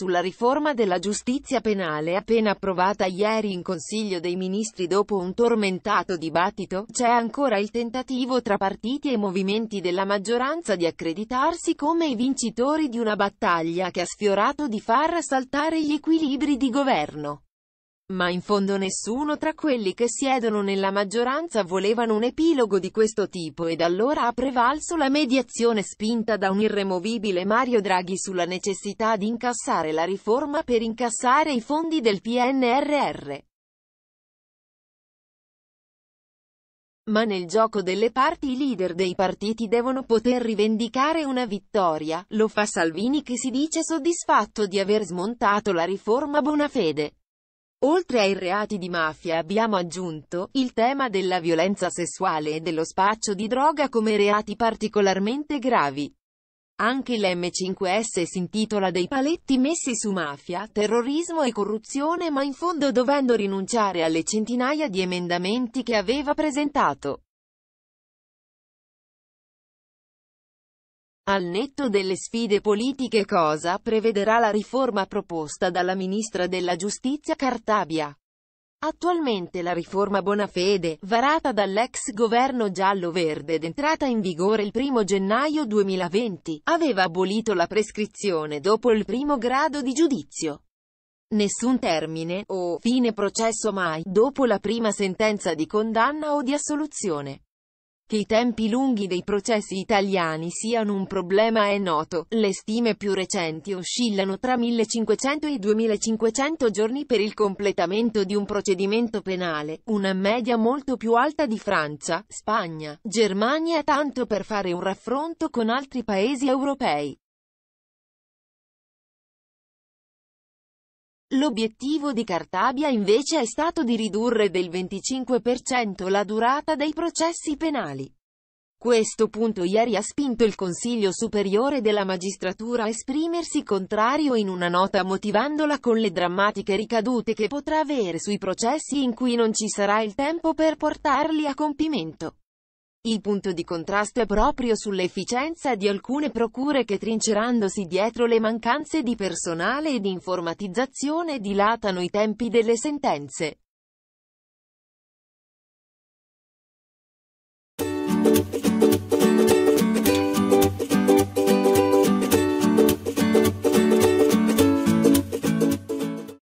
sulla riforma della giustizia penale appena approvata ieri in Consiglio dei Ministri dopo un tormentato dibattito, c'è ancora il tentativo tra partiti e movimenti della maggioranza di accreditarsi come i vincitori di una battaglia che ha sfiorato di far saltare gli equilibri di governo. Ma in fondo nessuno tra quelli che siedono nella maggioranza volevano un epilogo di questo tipo ed allora ha prevalso la mediazione spinta da un irremovibile Mario Draghi sulla necessità di incassare la riforma per incassare i fondi del PNRR. Ma nel gioco delle parti i leader dei partiti devono poter rivendicare una vittoria, lo fa Salvini che si dice soddisfatto di aver smontato la riforma Bonafede. Oltre ai reati di mafia abbiamo aggiunto, il tema della violenza sessuale e dello spaccio di droga come reati particolarmente gravi. Anche l'M5S si intitola dei paletti messi su mafia, terrorismo e corruzione ma in fondo dovendo rinunciare alle centinaia di emendamenti che aveva presentato. Al netto delle sfide politiche cosa prevederà la riforma proposta dalla ministra della giustizia Cartabia? Attualmente la riforma Bonafede, varata dall'ex governo giallo-verde ed entrata in vigore il 1 gennaio 2020, aveva abolito la prescrizione dopo il primo grado di giudizio. Nessun termine, o fine processo mai, dopo la prima sentenza di condanna o di assoluzione. Che i tempi lunghi dei processi italiani siano un problema è noto, le stime più recenti oscillano tra 1500 e 2500 giorni per il completamento di un procedimento penale, una media molto più alta di Francia, Spagna, Germania tanto per fare un raffronto con altri paesi europei. L'obiettivo di Cartabia invece è stato di ridurre del 25% la durata dei processi penali. Questo punto ieri ha spinto il Consiglio Superiore della Magistratura a esprimersi contrario in una nota motivandola con le drammatiche ricadute che potrà avere sui processi in cui non ci sarà il tempo per portarli a compimento. Il punto di contrasto è proprio sull'efficienza di alcune procure che trincerandosi dietro le mancanze di personale e di informatizzazione dilatano i tempi delle sentenze.